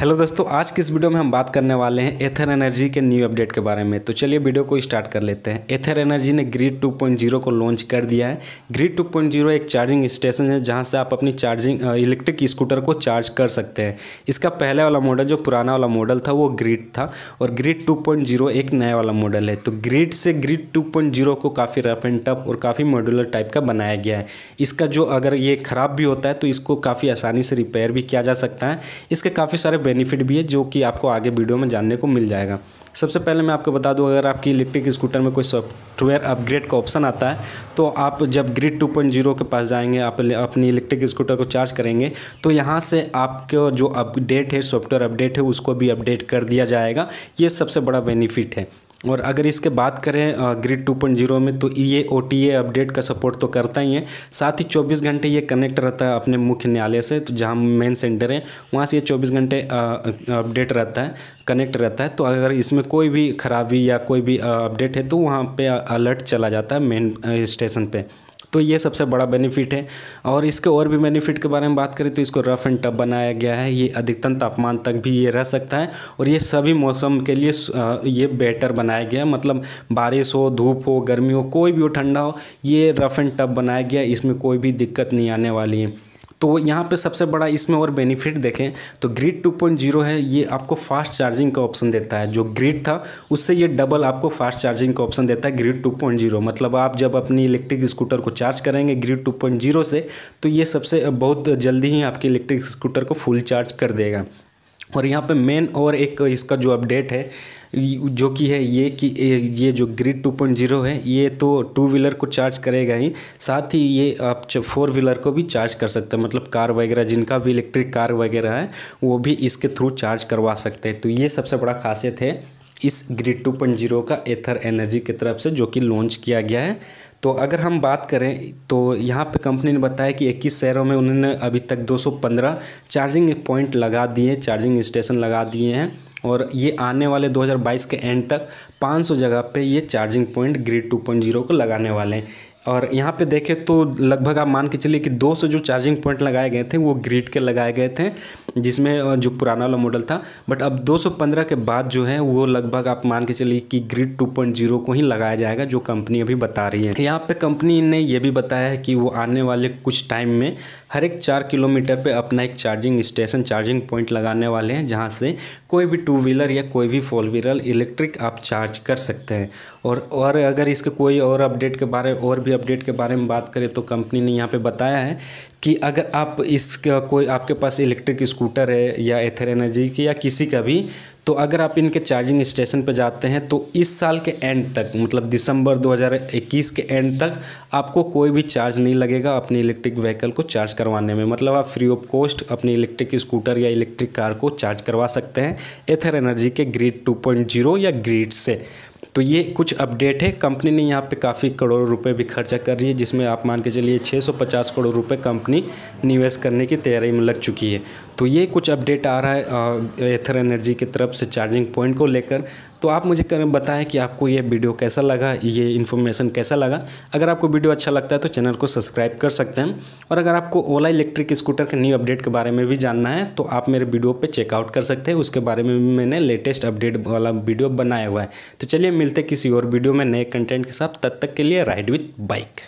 hello दोस्तों आज की इस वीडियो में हम बात करने वाले हैं एथर एनर्जी के न्यू अपडेट के बारे में तो चलिए वीडियो को स्टार्ट कर लेते हैं एथर एनर्जी ने ग्रिड 2.0 को लॉन्च कर दिया है ग्रिड 2.0 एक चार्जिंग स्टेशन है जहां से आप अपनी चार्जिंग इलेक्ट्रिक स्कूटर को चार्ज कर सकते हैं इसका पहले वाला मॉडल जो पुराना वाला मॉडल था वो ग्रिड था और ग्रिड टू एक नया वाला मॉडल है तो ग्रिड से ग्रिड टू को काफ़ी रफ एंड टफ और काफ़ी मॉडुलर टाइप का बनाया गया है इसका जो अगर ये ख़राब भी होता है तो इसको काफ़ी आसानी से रिपेयर भी किया जा सकता है इसके काफ़ी सारे बेनिफिट भी है जो कि आपको आगे वीडियो में जानने को मिल जाएगा सबसे पहले मैं आपको बता दूं अगर आपकी इलेक्ट्रिक स्कूटर में कोई सॉफ्टवेयर अपग्रेड का ऑप्शन आता है तो आप जब ग्रिड 2.0 के पास जाएंगे आप अपनी इलेक्ट्रिक स्कूटर को चार्ज करेंगे तो यहाँ से आपके जो अपडेट है सॉफ्टवेयर अपडेट है उसको भी अपडेट कर दिया जाएगा ये सबसे बड़ा बेनिफिट है और अगर इसके बात करें ग्रिड 2.0 में तो ये ओ अपडेट का सपोर्ट तो करता ही है साथ ही 24 घंटे ये कनेक्ट रहता है अपने मुख्य न्यायालय से तो जहाँ मेन सेंटर है वहाँ से ये 24 घंटे अपडेट रहता है कनेक्ट रहता है तो अगर इसमें कोई भी खराबी या कोई भी अपडेट है तो वहाँ पे अलर्ट चला जाता है मेन स्टेशन पर तो ये सबसे बड़ा बेनिफिट है और इसके और भी बेनिफिट के बारे में बात करें तो इसको रफ़ एंड टफ बनाया गया है ये अधिकतम तापमान तक भी ये रह सकता है और ये सभी मौसम के लिए ये बेटर बनाया गया है मतलब बारिश हो धूप हो गर्मी हो कोई भी हो ठंडा हो ये रफ़ एंड टफ बनाया गया इसमें कोई भी दिक्कत नहीं आने वाली है तो यहाँ पे सबसे बड़ा इसमें और बेनिफिट देखें तो ग्रिड 2.0 है ये आपको फास्ट चार्जिंग का ऑप्शन देता है जो ग्रिड था उससे ये डबल आपको फास्ट चार्जिंग का ऑप्शन देता है ग्रिड 2.0 मतलब आप जब अपनी इलेक्ट्रिक स्कूटर को चार्ज करेंगे ग्रिड 2.0 से तो ये सबसे बहुत जल्दी ही आपके इलेक्ट्रिक स्कूटर को फुल चार्ज कर देगा और यहाँ पे मेन और एक इसका जो अपडेट है जो कि है ये कि ये जो ग्रिड 2.0 है ये तो टू व्हीलर को चार्ज करेगा ही साथ ही ये आप फोर व्हीलर को भी चार्ज कर सकते हैं मतलब कार वगैरह जिनका भी इलेक्ट्रिक कार वगैरह है वो भी इसके थ्रू चार्ज करवा सकते हैं तो ये सबसे बड़ा खासियत है इस ग्रिड टू पॉइंट जीरो का एथर एनर्जी की तरफ से जो कि लॉन्च किया गया है तो अगर हम बात करें तो यहाँ पे कंपनी ने बताया कि 21 शहरों में उन्होंने अभी तक 215 चार्जिंग पॉइंट लगा दिए चार्जिंग स्टेशन लगा दिए हैं और ये आने वाले 2022 के एंड तक 500 जगह पे ये चार्जिंग पॉइंट ग्रिड 2.0 को लगाने वाले हैं और यहाँ पे देखें तो लगभग आप मान के चलिए कि 200 जो चार्जिंग पॉइंट लगाए गए थे वो ग्रिड के लगाए गए थे जिसमें जो पुराना वाला मॉडल था बट अब 215 के बाद जो है वो लगभग आप मान के चलिए कि ग्रिड 2.0 को ही लगाया जाएगा जो कंपनी अभी बता रही है यहाँ पे कंपनी ने यह भी बताया है कि वो आने वाले कुछ टाइम में हर एक चार किलोमीटर पर अपना एक चार्जिंग स्टेशन चार्जिंग पॉइंट लगाने वाले हैं जहाँ से कोई भी टू व्हीलर या कोई भी फोर व्हीलर इलेक्ट्रिक आप चार्ज कर सकते हैं और अगर इसके कोई और अपडेट के बारे में और भी अपडेट के बारे में बात करें तो कंपनी ने यहाँ पे बताया है कि अगर आप इस कोई आपके पास इलेक्ट्रिक स्कूटर है या एथर एनर्जी की या किसी का भी तो अगर आप इनके चार्जिंग स्टेशन पर जाते हैं तो इस साल के एंड तक मतलब दिसंबर 2021 के एंड तक आपको कोई भी चार्ज नहीं लगेगा अपनी इलेक्ट्रिक व्हीकल को चार्ज करवाने में मतलब आप फ्री ऑफ कॉस्ट अपनी इलेक्ट्रिक स्कूटर या इलेक्ट्रिक कार को चार्ज करवा सकते हैं एथर एनर्जी के ग्रिड 2.0 या ग्रिड से तो ये कुछ अपडेट है कंपनी ने यहाँ पे काफ़ी करोड़ों रुपए भी खर्चा कर रही है जिसमें आप मान के चलिए 650 करोड़ रुपए कंपनी निवेश करने की तैयारी में लग चुकी है तो ये कुछ अपडेट आ रहा है एथर एनर्जी की तरफ से चार्जिंग पॉइंट को लेकर तो आप मुझे कर बताएं कि आपको ये वीडियो कैसा लगा ये इन्फॉर्मेशन कैसा लगा अगर आपको वीडियो अच्छा लगता है तो चैनल को सब्सक्राइब कर सकते हैं और अगर आपको ओला इलेक्ट्रिक स्कूटर के न्यू अपडेट के बारे में भी जानना है तो आप मेरे वीडियो पर चेकआउट कर सकते हैं उसके बारे में भी मैंने लेटेस्ट अपडेट वाला वीडियो बनाया हुआ है तो चलिए मिलते किसी और वीडियो में नए कंटेंट के साथ तब तक के लिए राइड विथ बाइक